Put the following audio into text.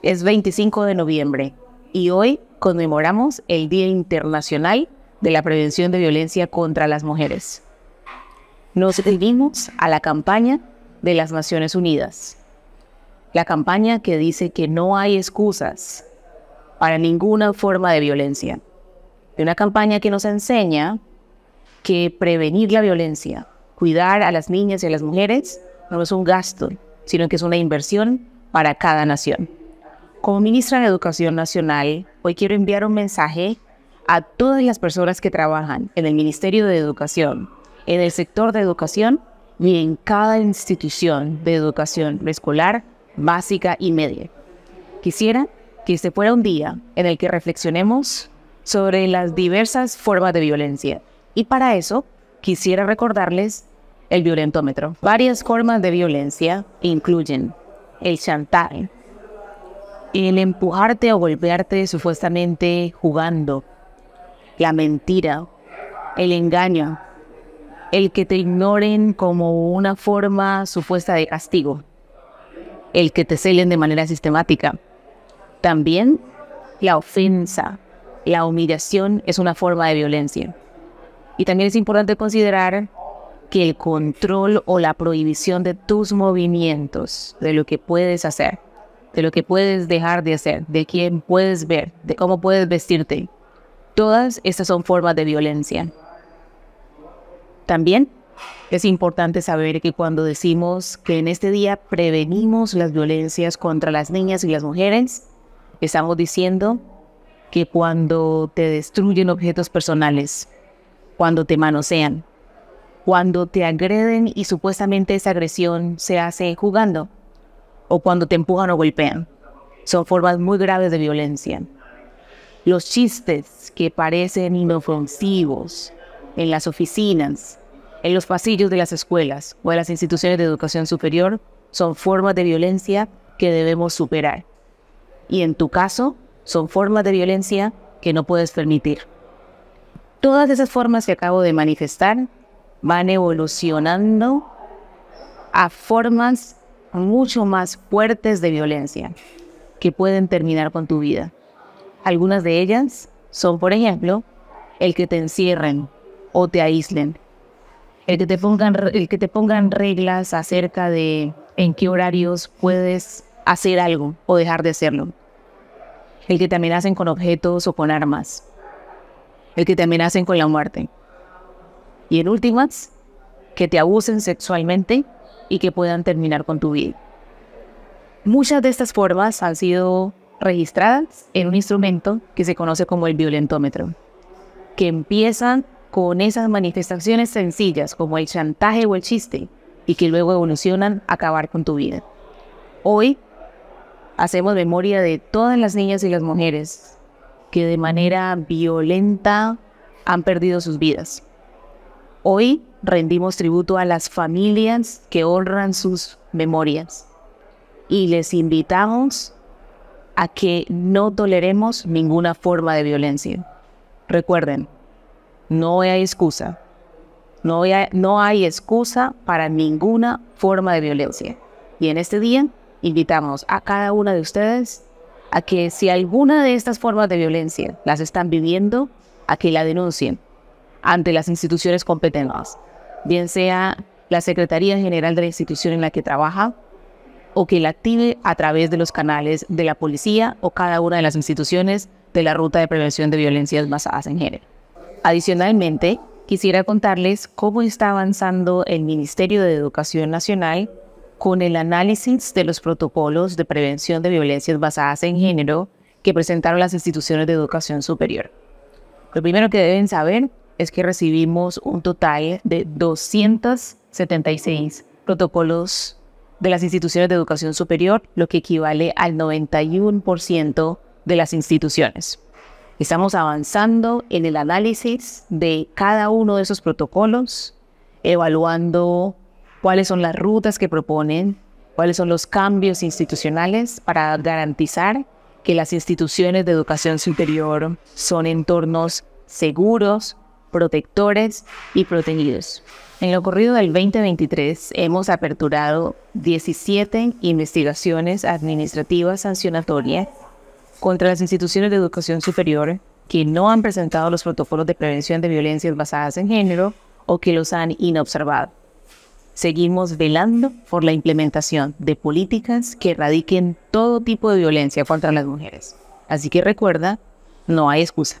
Es 25 de noviembre y hoy conmemoramos el Día Internacional de la Prevención de Violencia contra las Mujeres. Nos unimos a la campaña de las Naciones Unidas. La campaña que dice que no hay excusas para ninguna forma de violencia. De una campaña que nos enseña que prevenir la violencia, cuidar a las niñas y a las mujeres, no es un gasto, sino que es una inversión para cada nación. Como ministra de Educación Nacional, hoy quiero enviar un mensaje a todas las personas que trabajan en el Ministerio de Educación, en el sector de educación y en cada institución de educación preescolar, básica y media. Quisiera que este fuera un día en el que reflexionemos sobre las diversas formas de violencia. Y para eso quisiera recordarles el violentómetro. Varias formas de violencia incluyen el chantaje, el empujarte o volverte supuestamente jugando, la mentira, el engaño, el que te ignoren como una forma supuesta de castigo, el que te celen de manera sistemática. También la ofensa, la humillación es una forma de violencia. Y también es importante considerar que el control o la prohibición de tus movimientos, de lo que puedes hacer, de lo que puedes dejar de hacer, de quién puedes ver, de cómo puedes vestirte. Todas estas son formas de violencia. También es importante saber que cuando decimos que en este día prevenimos las violencias contra las niñas y las mujeres, estamos diciendo que cuando te destruyen objetos personales, cuando te manosean, cuando te agreden y supuestamente esa agresión se hace jugando, o cuando te empujan o golpean. Son formas muy graves de violencia. Los chistes que parecen inofensivos en las oficinas, en los pasillos de las escuelas o de las instituciones de educación superior son formas de violencia que debemos superar. Y en tu caso, son formas de violencia que no puedes permitir. Todas esas formas que acabo de manifestar van evolucionando a formas mucho más fuertes de violencia que pueden terminar con tu vida. Algunas de ellas son, por ejemplo, el que te encierren o te aíslen, el que te pongan, el que te pongan reglas acerca de en qué horarios puedes hacer algo o dejar de hacerlo, el que te amenacen con objetos o con armas, el que te amenacen con la muerte. Y en últimas, que te abusen sexualmente y que puedan terminar con tu vida. Muchas de estas formas han sido registradas en un instrumento que se conoce como el violentómetro, que empiezan con esas manifestaciones sencillas como el chantaje o el chiste y que luego evolucionan a acabar con tu vida. Hoy hacemos memoria de todas las niñas y las mujeres que de manera violenta han perdido sus vidas Hoy rendimos tributo a las familias que honran sus memorias y les invitamos a que no toleremos ninguna forma de violencia. Recuerden, no hay excusa. No hay, excusa para ninguna forma de violencia. Y en este día invitamos a cada una de ustedes a que si alguna de estas formas de violencia las están viviendo, a que la denuncien, ante las instituciones competentes, bien sea la Secretaría General de la institución en la que trabaja o que la active a través de los canales de la policía o cada una de las instituciones de la Ruta de Prevención de Violencias Basadas en Género. Adicionalmente, quisiera contarles cómo está avanzando el Ministerio de Educación Nacional con el análisis de los protocolos de prevención de violencias basadas en género que presentaron las instituciones de educación superior. Lo primero que deben saber es que recibimos un total de 276 protocolos de las instituciones de educación superior, lo que equivale al 91% de las instituciones. Estamos avanzando en el análisis de cada uno de esos protocolos, evaluando cuáles son las rutas que proponen, cuáles son los cambios institucionales para garantizar que las instituciones de educación superior son entornos seguros, protectores y protegidos. En lo ocurrido del 2023 hemos aperturado 17 investigaciones administrativas sancionatorias contra las instituciones de educación superior que no han presentado los protocolos de prevención de violencias basadas en género o que los han inobservado. Seguimos velando por la implementación de políticas que erradiquen todo tipo de violencia contra las mujeres. Así que recuerda, no hay excusa.